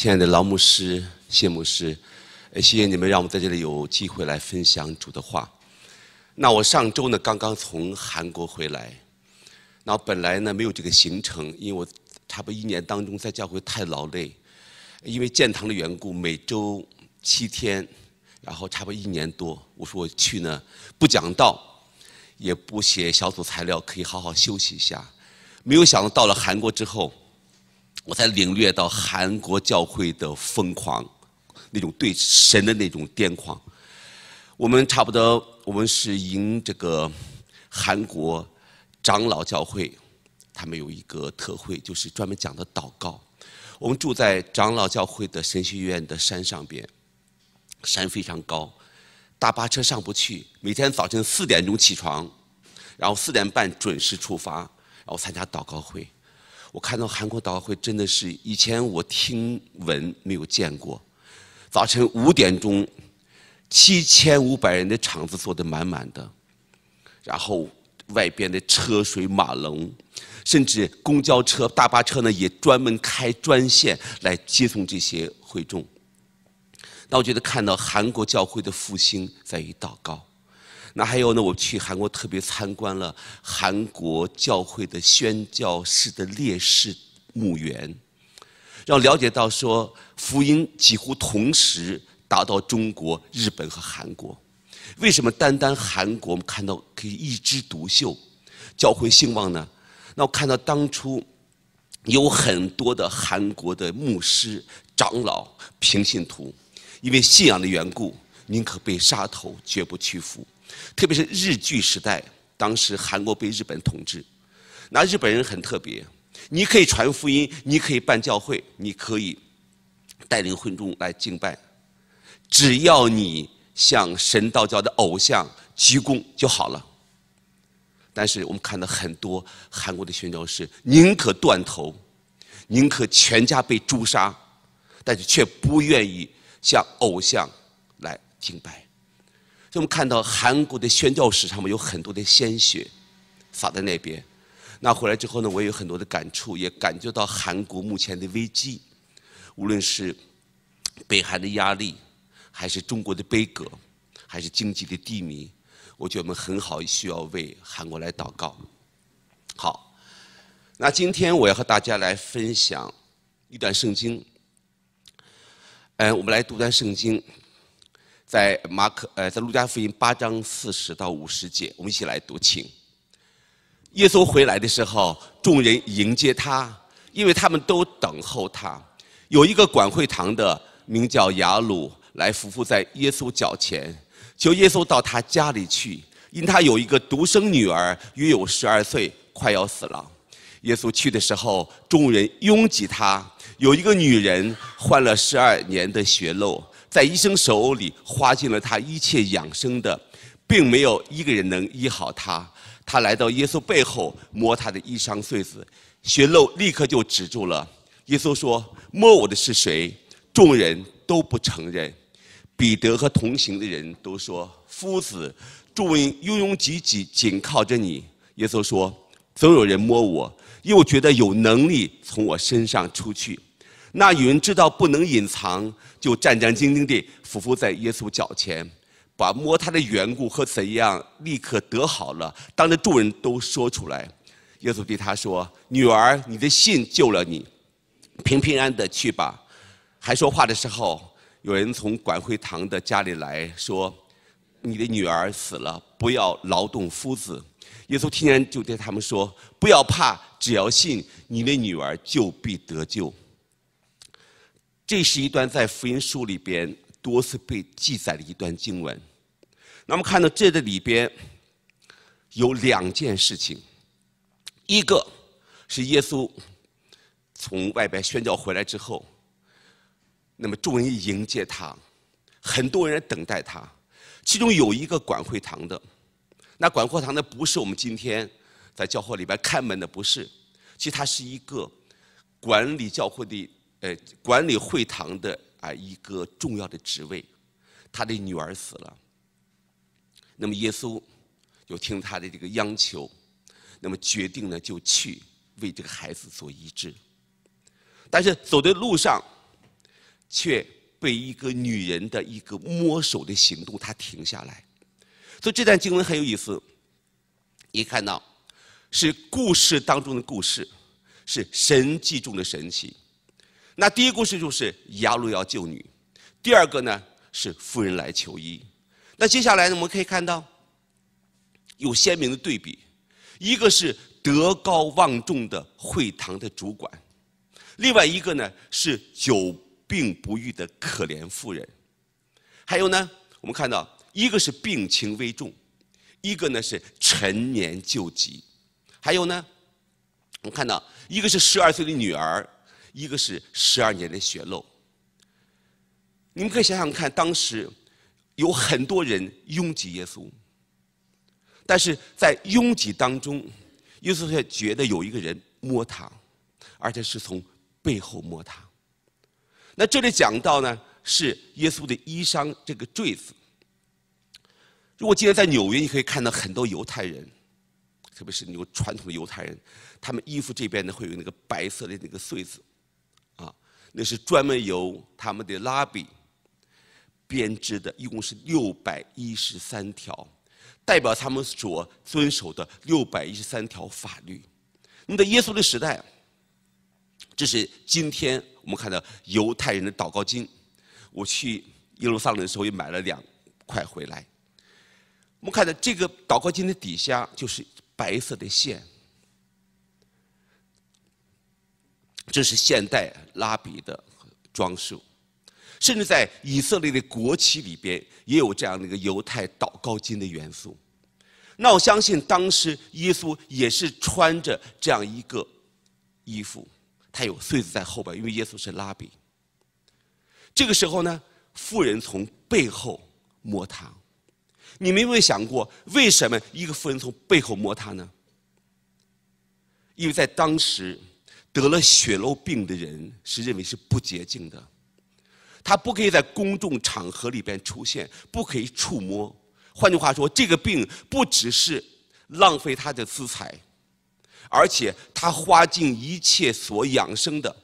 亲爱的劳牧师、谢牧师，谢谢你们让我在这里有机会来分享主的话。那我上周呢，刚刚从韩国回来。那本来呢没有这个行程，因为我差不多一年当中在教会太劳累，因为建堂的缘故，每周七天，然后差不多一年多。我说我去呢不讲道，也不写小组材料，可以好好休息一下。没有想到到了韩国之后。我才领略到韩国教会的疯狂，那种对神的那种癫狂。我们差不多，我们是迎这个韩国长老教会，他们有一个特会，就是专门讲的祷告。我们住在长老教会的神学院的山上边，山非常高，大巴车上不去。每天早晨四点钟起床，然后四点半准时出发，然后参加祷告会。我看到韩国祷会真的是以前我听闻没有见过，早晨五点钟，七千五百人的场子坐得满满的，然后外边的车水马龙，甚至公交车、大巴车呢也专门开专线来接送这些会众。那我觉得看到韩国教会的复兴在于祷告。那还有呢？我去韩国特别参观了韩国教会的宣教士的烈士墓园，要了解到说福音几乎同时达到中国、日本和韩国，为什么单单韩国我们看到可以一枝独秀，教会兴旺呢？那我看到当初有很多的韩国的牧师、长老、平信徒，因为信仰的缘故，宁可被杀头，绝不屈服。特别是日据时代，当时韩国被日本统治，那日本人很特别，你可以传福音，你可以办教会，你可以带领会众来敬拜，只要你向神道教的偶像鞠躬就好了。但是我们看到很多韩国的宣教士宁可断头，宁可全家被诛杀，但是却不愿意向偶像来敬拜。所以我们看到韩国的宣教史上面有很多的鲜血洒在那边。那回来之后呢，我也有很多的感触，也感觉到韩国目前的危机，无论是北韩的压力，还是中国的悲歌，还是经济的低迷，我觉得我们很好需要为韩国来祷告。好，那今天我要和大家来分享一段圣经。嗯，我们来读段圣经。在马可，呃，在路加福音八章四十到五十节，我们一起来读，请。耶稣回来的时候，众人迎接他，因为他们都等候他。有一个管会堂的，名叫雅鲁，来伏伏在耶稣脚前，求耶稣到他家里去，因他有一个独生女儿，约有十二岁，快要死了。耶稣去的时候，众人拥挤他。有一个女人患了十二年的血漏。在医生手里花尽了他一切养生的，并没有一个人能医好他。他来到耶稣背后，摸他的衣裳穗子，血漏立刻就止住了。耶稣说：“摸我的是谁？”众人都不承认。彼得和同行的人都说：“夫子，众人拥拥挤挤，紧靠着你。”耶稣说：“总有人摸我，又觉得有能力从我身上出去。”那有人知道不能隐藏，就战战兢兢地伏伏在耶稣脚前，把摸他的缘故和怎样立刻得好了，当着众人都说出来。耶稣对他说：“女儿，你的信救了你，平平安安的去吧。”还说话的时候，有人从管会堂的家里来说：“你的女儿死了，不要劳动夫子。”耶稣听见就对他们说：“不要怕，只要信，你的女儿就必得救。”这是一段在福音书里边多次被记载的一段经文。那么看到这个里边有两件事情，一个是耶稣从外边宣教回来之后，那么众人迎接他，很多人等待他。其中有一个管会堂的，那管会堂的不是我们今天在教会里边看门的，不是，其实他是一个管理教会的。呃，管理会堂的啊一个重要的职位，他的女儿死了。那么耶稣就听他的这个央求，那么决定呢就去为这个孩子做医治。但是走的路上，却被一个女人的一个摸手的行动，他停下来。所以这段经文很有意思，你看到是故事当中的故事，是神迹中的神奇。那第一故事就是牙路要救女，第二个呢是妇人来求医。那接下来呢，我们可以看到有鲜明的对比，一个是德高望重的会堂的主管，另外一个呢是久病不愈的可怜妇人。还有呢，我们看到一个是病情危重，一个呢是陈年旧疾。还有呢，我们看到一个是十二岁的女儿。一个是十二年的血漏，你们可以想想看，当时有很多人拥挤耶稣，但是在拥挤当中，耶稣却觉得有一个人摸他，而且是从背后摸他。那这里讲到呢，是耶稣的衣裳这个坠子。如果今天在纽约，你可以看到很多犹太人，特别是有传统的犹太人，他们衣服这边呢会有那个白色的那个穗子。那是专门由他们的拉比编织的，一共是六百一十三条，代表他们所遵守的六百一十三条法律。那么在耶稣的时代，这是今天我们看到犹太人的祷告经。我去耶路撒冷的时候也买了两块回来。我们看到这个祷告经的底下就是白色的线。这是现代拉比的装束，甚至在以色列的国旗里边也有这样的一个犹太祷告金的元素。那我相信，当时耶稣也是穿着这样一个衣服，他有穗子在后边，因为耶稣是拉比。这个时候呢，富人从背后摸他，你们有没有想过，为什么一个富人从背后摸他呢？因为在当时。得了血漏病的人是认为是不洁净的，他不可以在公众场合里边出现，不可以触摸。换句话说，这个病不只是浪费他的资财，而且他花尽一切所养生的，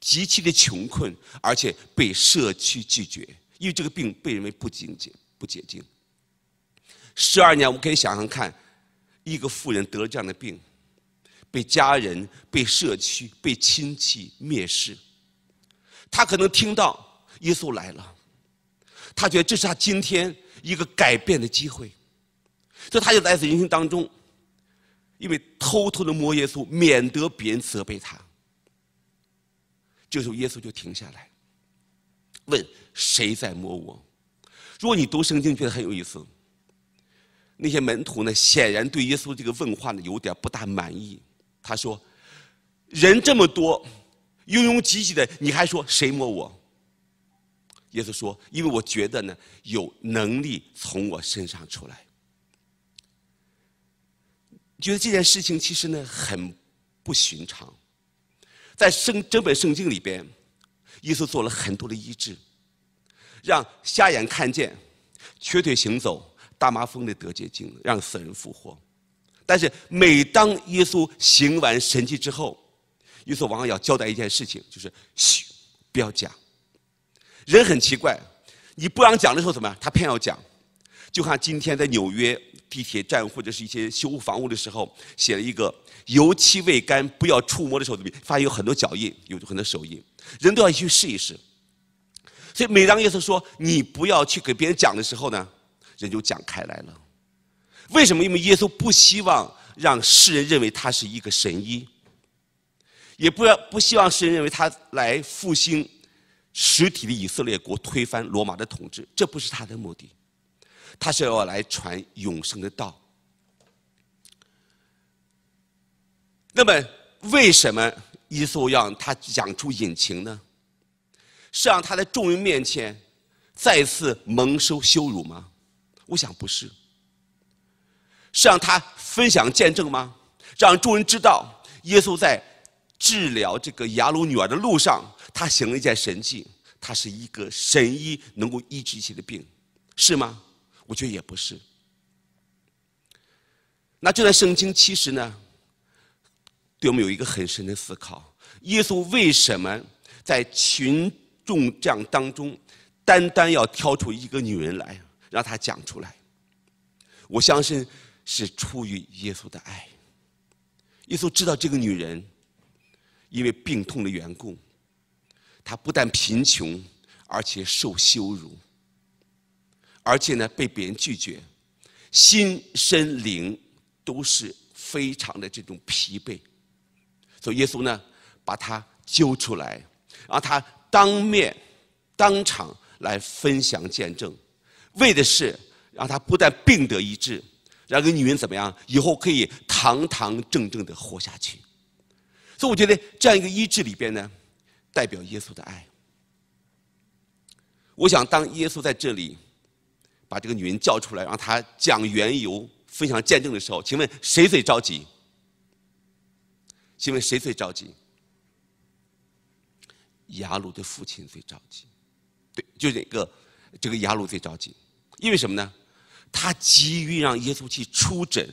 极其的穷困，而且被社区拒绝，因为这个病被认为不洁仅不洁净。十二年，我们可以想想看，一个富人得了这样的病。被家人、被社区、被亲戚蔑视，他可能听到耶稣来了，他觉得这是他今天一个改变的机会，所以他就来自人生当中，因为偷偷的摸耶稣，免得别人责备他。这时候耶稣就停下来，问谁在摸我？如果你读圣经，觉得很有意思，那些门徒呢，显然对耶稣这个问话呢有点不大满意。他说：“人这么多，拥拥挤挤的，你还说谁摸我？”耶稣说：“因为我觉得呢，有能力从我身上出来，觉得这件事情其实呢很不寻常。”在圣整本圣经里边，耶稣做了很多的医治，让瞎眼看见，瘸腿行走，大麻风的得洁净，让死人复活。但是每当耶稣行完神迹之后，耶稣往往要交代一件事情，就是“嘘，不要讲”。人很奇怪，你不让讲的时候怎么样，他偏要讲。就看今天在纽约地铁站或者是一些修房屋的时候，写了一个油漆未干，不要触摸的手候，发现有很多脚印，有很多手印，人都要去试一试。所以每当耶稣说“你不要去给别人讲”的时候呢，人就讲开来了。为什么？因为耶稣不希望让世人认为他是一个神医，也不要不希望世人认为他来复兴实体的以色列国，推翻罗马的统治，这不是他的目的，他是要来传永生的道。那么，为什么耶稣让他讲出隐情呢？是让他在众人面前再次蒙受羞辱吗？我想不是。是让他分享见证吗？让众人知道耶稣在治疗这个雅鲁女儿的路上，他行了一件神迹，他是一个神医，能够医治一些的病，是吗？我觉得也不是。那这段圣经其实呢，对我们有一个很深的思考：耶稣为什么在群众这样当中，单单要挑出一个女人来，让她讲出来？我相信。是出于耶稣的爱。耶稣知道这个女人因为病痛的缘故，她不但贫穷，而且受羞辱，而且呢被别人拒绝，心身灵都是非常的这种疲惫。所以耶稣呢把她揪出来，然后她当面当场来分享见证，为的是让她不但病得医治。让这个女人怎么样以后可以堂堂正正的活下去，所以我觉得这样一个医治里边呢，代表耶稣的爱。我想当耶稣在这里把这个女人叫出来，让她讲缘由、分享见证的时候，请问谁最着急？请问谁最着急？雅鲁的父亲最着急，对，就这个这个雅鲁最着急，因为什么呢？他急于让耶稣去出诊，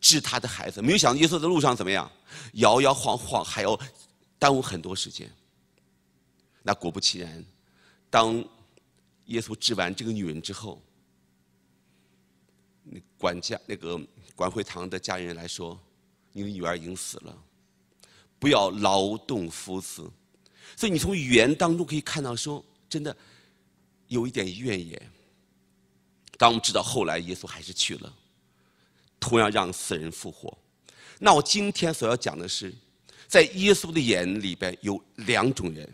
治他的孩子。没有想到耶稣在路上怎么样，摇摇晃晃，还要耽误很多时间。那果不其然，当耶稣治完这个女人之后，那管家那个管会堂的家人来说：“你的女儿已经死了，不要劳动夫子。”所以你从语言当中可以看到，说真的，有一点怨言。但我们知道，后来耶稣还是去了，同样让死人复活。那我今天所要讲的是，在耶稣的眼里边有两种人，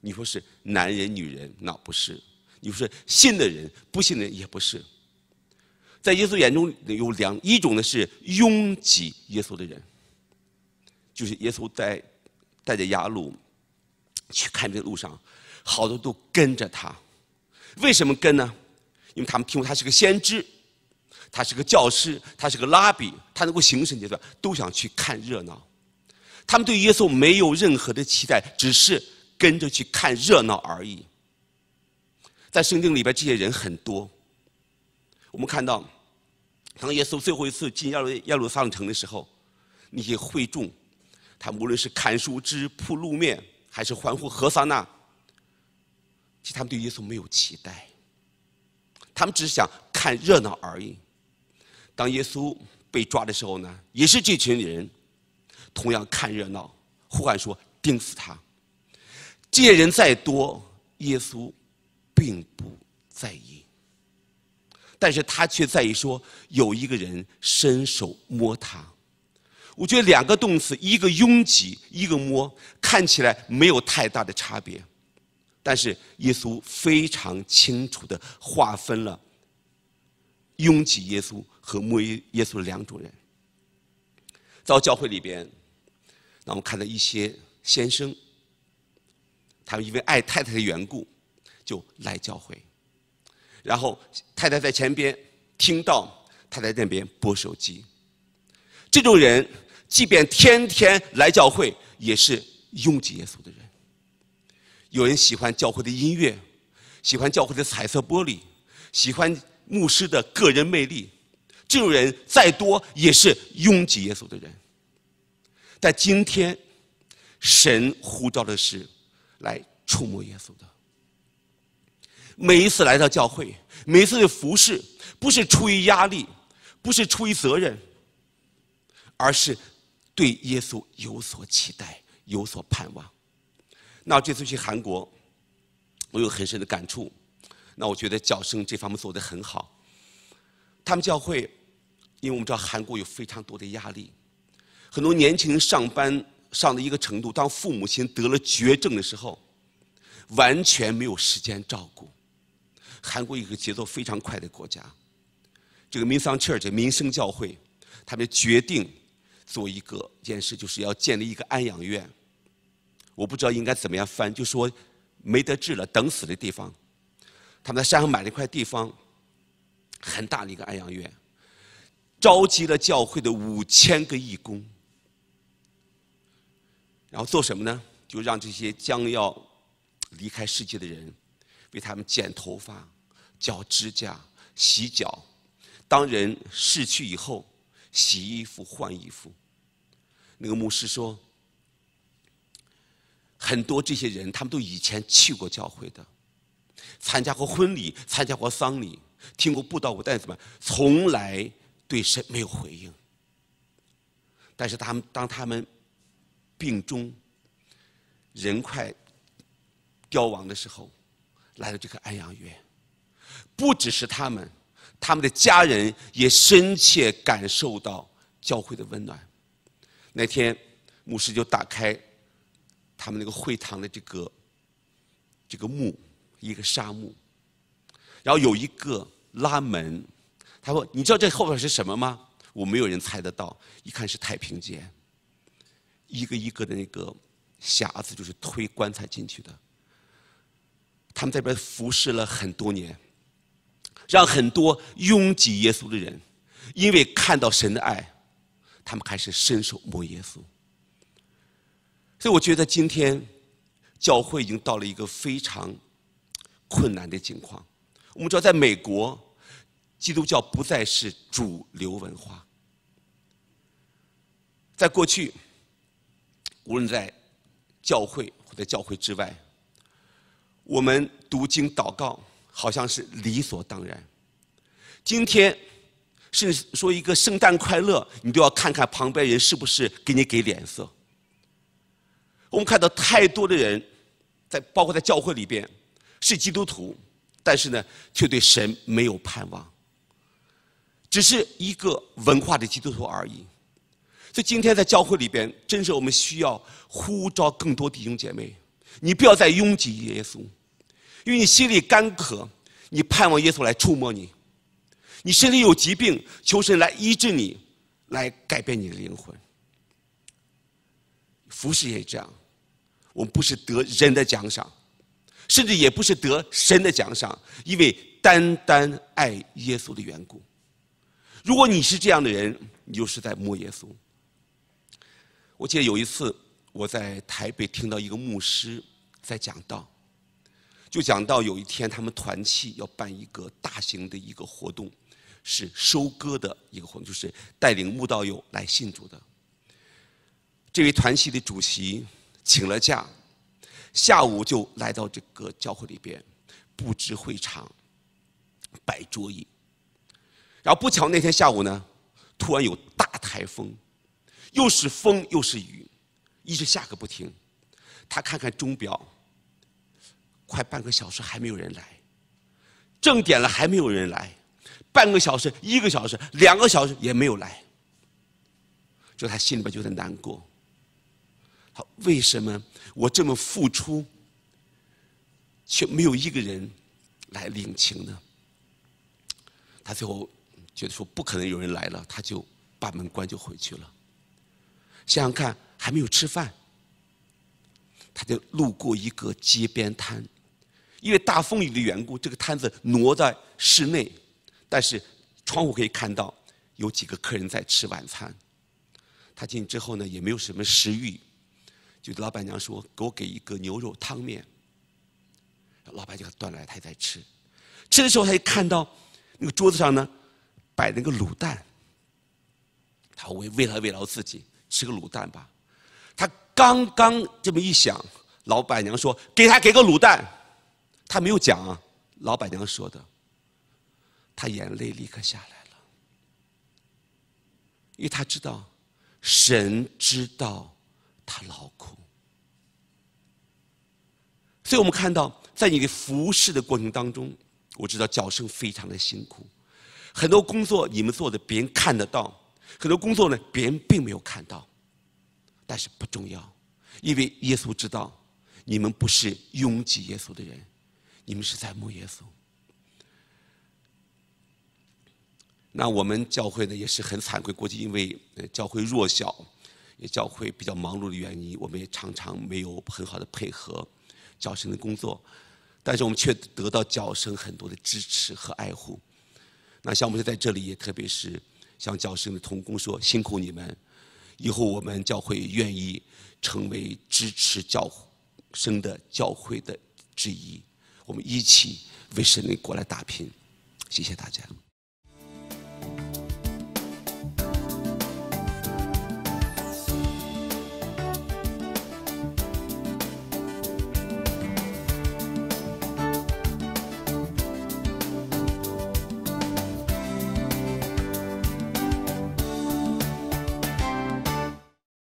你说是男人、女人，那不是；你说信的人、不信的人，也不是。在耶稣眼中有两一种呢，是拥挤耶稣的人，就是耶稣在带着雅鲁去看病的路上，好多都跟着他。为什么跟呢？因为他们听说他是个先知，他是个教师，他是个拉比，他能够行神阶段，都想去看热闹。他们对耶稣没有任何的期待，只是跟着去看热闹而已。在圣经里边，这些人很多。我们看到，当耶稣最后一次进耶路耶路撒冷城的时候，那些会众，他无论是砍树枝铺路面，还是欢呼何桑呢，其实他们对耶稣没有期待。他们只是想看热闹而已。当耶稣被抓的时候呢，也是这群人，同样看热闹，呼喊说：“钉死他！”见人再多，耶稣并不在意，但是他却在意说有一个人伸手摸他。我觉得两个动词，一个拥挤，一个摸，看起来没有太大的差别。但是耶稣非常清楚的划分了拥挤耶稣和摸耶耶稣的两种人。到教会里边，那我们看到一些先生，他们因为爱太太的缘故就来教会，然后太太在前边听到他在那边拨手机，这种人即便天天来教会也是拥挤耶稣的人。有人喜欢教会的音乐，喜欢教会的彩色玻璃，喜欢牧师的个人魅力。这种人再多，也是拥挤耶稣的人。但今天，神呼召的是来触摸耶稣的。每一次来到教会，每一次的服侍，不是出于压力，不是出于责任，而是对耶稣有所期待，有所盼望。那这次去韩国，我有很深的感触。那我觉得教生这方面做得很好。他们教会，因为我们知道韩国有非常多的压力，很多年轻人上班上的一个程度，当父母亲得了绝症的时候，完全没有时间照顾。韩国一个节奏非常快的国家，这个民桑 church 民生教会，他们决定做一个件事，就是要建立一个安养院。我不知道应该怎么样翻，就说没得治了，等死的地方。他们在山上买了一块地方，很大的一个安养院，召集了教会的五千个义工，然后做什么呢？就让这些将要离开世界的人，为他们剪头发、剪指甲、洗脚，当人逝去以后，洗衣服、换衣服。那个牧师说。很多这些人，他们都以前去过教会的，参加过婚礼，参加过丧礼，听过布道，我带什么，从来对神没有回应。但是他们当他们病中、人快凋亡的时候，来了这个安阳院，不只是他们，他们的家人也深切感受到教会的温暖。那天牧师就打开。他们那个会堂的这个这个墓，一个沙墓，然后有一个拉门。他说：“你知道这后边是什么吗？”我没有人猜得到。一看是太平间，一个一个的那个匣子，就是推棺材进去的。他们在这边服侍了很多年，让很多拥挤耶稣的人，因为看到神的爱，他们开始伸手摸耶稣。所以我觉得今天教会已经到了一个非常困难的境况。我们知道，在美国，基督教不再是主流文化。在过去，无论在教会或者教会之外，我们读经祷告好像是理所当然。今天，甚至说一个圣诞快乐，你都要看看旁边人是不是给你给脸色。我们看到太多的人，在包括在教会里边是基督徒，但是呢，却对神没有盼望，只是一个文化的基督徒而已。所以今天在教会里边，真是我们需要呼召更多弟兄姐妹。你不要再拥挤耶稣，因为你心里干渴，你盼望耶稣来触摸你；你身体有疾病，求神来医治你，来改变你的灵魂。服侍也这样。我们不是得人的奖赏，甚至也不是得神的奖赏，因为单单爱耶稣的缘故。如果你是这样的人，你就是在摸耶稣。我记得有一次我在台北听到一个牧师在讲道，就讲到有一天他们团契要办一个大型的一个活动，是收割的一个活动，就是带领慕道友来信主的。这位团系的主席。请了假，下午就来到这个教会里边布置会场、摆桌椅。然后不巧那天下午呢，突然有大台风，又是风又是雨，一直下个不停。他看看钟表，快半个小时还没有人来，正点了还没有人来，半个小时、一个小时、两个小时也没有来，就他心里边就在难过。好，为什么我这么付出，却没有一个人来领情呢？他最后觉得说不可能有人来了，他就把门关就回去了。想想看，还没有吃饭，他就路过一个街边摊，因为大风雨的缘故，这个摊子挪在室内，但是窗户可以看到有几个客人在吃晚餐。他进去之后呢，也没有什么食欲。就老板娘说：“给我给一个牛肉汤面。”老板就端来，他也在吃。吃的时候，他就看到那个桌子上呢摆那个卤蛋。他为慰劳慰劳自己，吃个卤蛋吧。他刚刚这么一想，老板娘说：“给他给个卤蛋。”他没有讲，啊，老板娘说的。他眼泪立刻下来了，因为他知道神知道。他劳苦，所以我们看到，在你的服侍的过程当中，我知道教生非常的辛苦，很多工作你们做的别人看得到，很多工作呢别人并没有看到，但是不重要，因为耶稣知道你们不是拥挤耶稣的人，你们是在慕耶稣。那我们教会呢也是很惭愧，过去因为教会弱小。教会比较忙碌的原因，我们也常常没有很好的配合教神的工作，但是我们却得到教神很多的支持和爱护。那像我们在这里，也特别是向教神的同工说，辛苦你们，以后我们教会愿意成为支持教生的教会的之一，我们一起为神的过来打拼。谢谢大家。